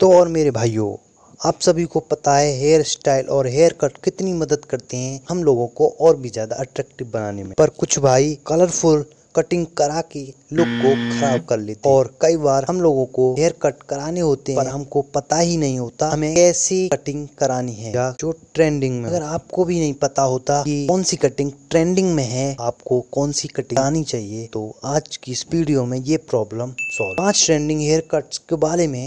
तो और मेरे भाइयों आप सभी को पता है हेयर स्टाइल और हेयर कट कितनी मदद करते हैं हम लोगों को और भी ज़्यादा अट्रैक्टिव बनाने में पर कुछ भाई कलरफुल कटिंग करा के लुक को खराब कर लेते और कई बार हम लोगों को हेयर कट कराने होते हैं पर हमको पता ही नहीं होता हमें कैसी कटिंग करानी है या जो ट्रेंडिंग में अगर आपको भी नहीं पता होता कि कौन सी कटिंग ट्रेंडिंग में है आपको कौन सी कटिंग आनी चाहिए तो आज की इस वीडियो में ये प्रॉब्लम सॉल्व पांच ट्रेंडिंग हेयर कट्स के बारे में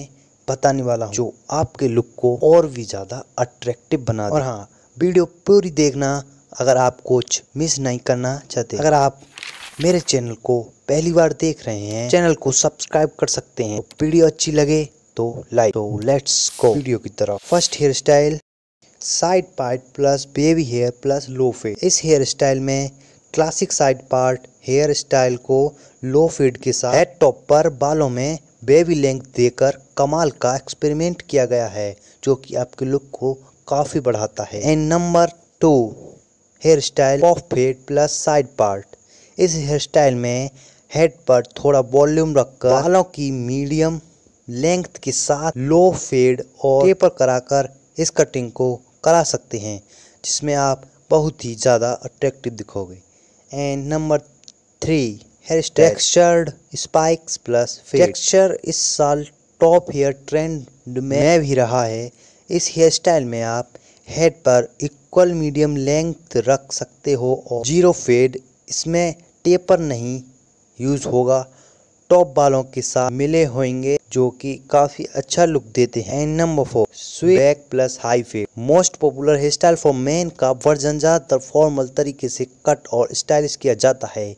बताने वाला हूँ जो आपके लुक को और भी ज़्यादा अट्रैक्टिव बना और हाँ वीडियो पूरी देखना अगर आप कुछ मिस नहीं करना चाहते अगर आप मेरे चैनल को पहली बार देख रहे हैं चैनल को सब्सक्राइब कर सकते हैं तो वीडियो अच्छी लगे तो लाइक तो लेट्स गो वीडियो की तरफ first hairstyle side part plus baby hair plus low fade इस हेयर स्टाइल में classic side part hairstyle को लो फेड के साथ हेड टॉप पर बालों में वेवलेंथ देकर कमाल का एक्सपेरिमेंट किया गया है जो कि आपके लुक को काफ़ी बढ़ाता है and number two hairstyle off fade plus side part इस हेयर स्टाइल में हेड पर थोड़ा वॉल्यूम रखकर बालों की मीडियम लेंथ के साथ लो फेड और टेपर कराकर इस कटिंग को करा सकते हैं जिसमें आप बहुत ही ज़्यादा अट्रैक्टिव दिखोगे and number three hair textured spikes plus texture इस साल टॉप हेयर ट्रेंड में भी रहा है इस हेयर स्टाइल में आप हेड पर इक्वल मीडियम लेंथ रख सकते हो और जीरो फेड इसमें टेपर नहीं यूज़ होगा टॉप बालों के साथ मिले होंगे जो कि काफ़ी अच्छा लुक देते हैं नंबर फोर स्वी back plus high fade most popular hairstyle for men का वर्जन ज़्यादातर फॉर्मल तरीके से कट और स्टाइलिश किया जाता है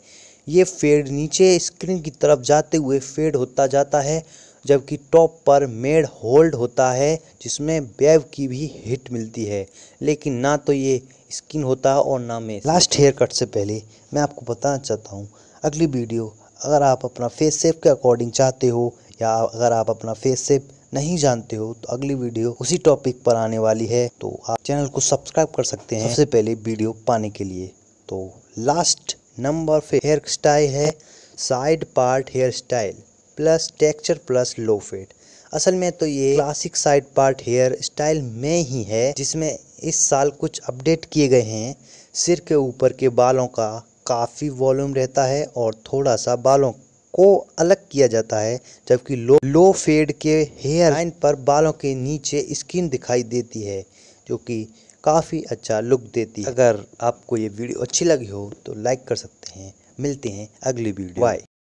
ये फेड नीचे स्क्रीन की तरफ जाते हुए फेड होता जाता है जबकि टॉप पर मेड होल्ड होता है जिसमें बेव की भी हिट मिलती है लेकिन ना तो ये स्किन होता है और ना में लास्ट हेयर कट से पहले मैं आपको बताना चाहता हूँ अगली वीडियो अगर आप अपना फेस सेप के अकॉर्डिंग चाहते हो या अगर आप अपना फेस सेप नहीं जानते हो तो अगली वीडियो उसी टॉपिक पर आने वाली है तो आप चैनल को सब्सक्राइब कर सकते हैं सबसे पहले वीडियो पाने के लिए तो लास्ट नंबर हेयर स्टाइल है side part hairstyle plus texture plus low fade असल में तो ये classic side part hairstyle में ही है जिसमें इस साल कुछ अपडेट किए गए हैं सिर के ऊपर के बालों का काफ़ी वॉल्यूम रहता है और थोड़ा सा बालों को अलग किया जाता है जबकि लो लो फेड के हेयर लाइन पर बालों के नीचे स्किन दिखाई देती है जो कि काफ़ी अच्छा लुक देती है अगर आपको ये वीडियो अच्छी लगी हो तो लाइक कर सकते हैं मिलते हैं अगली वीडियो बाय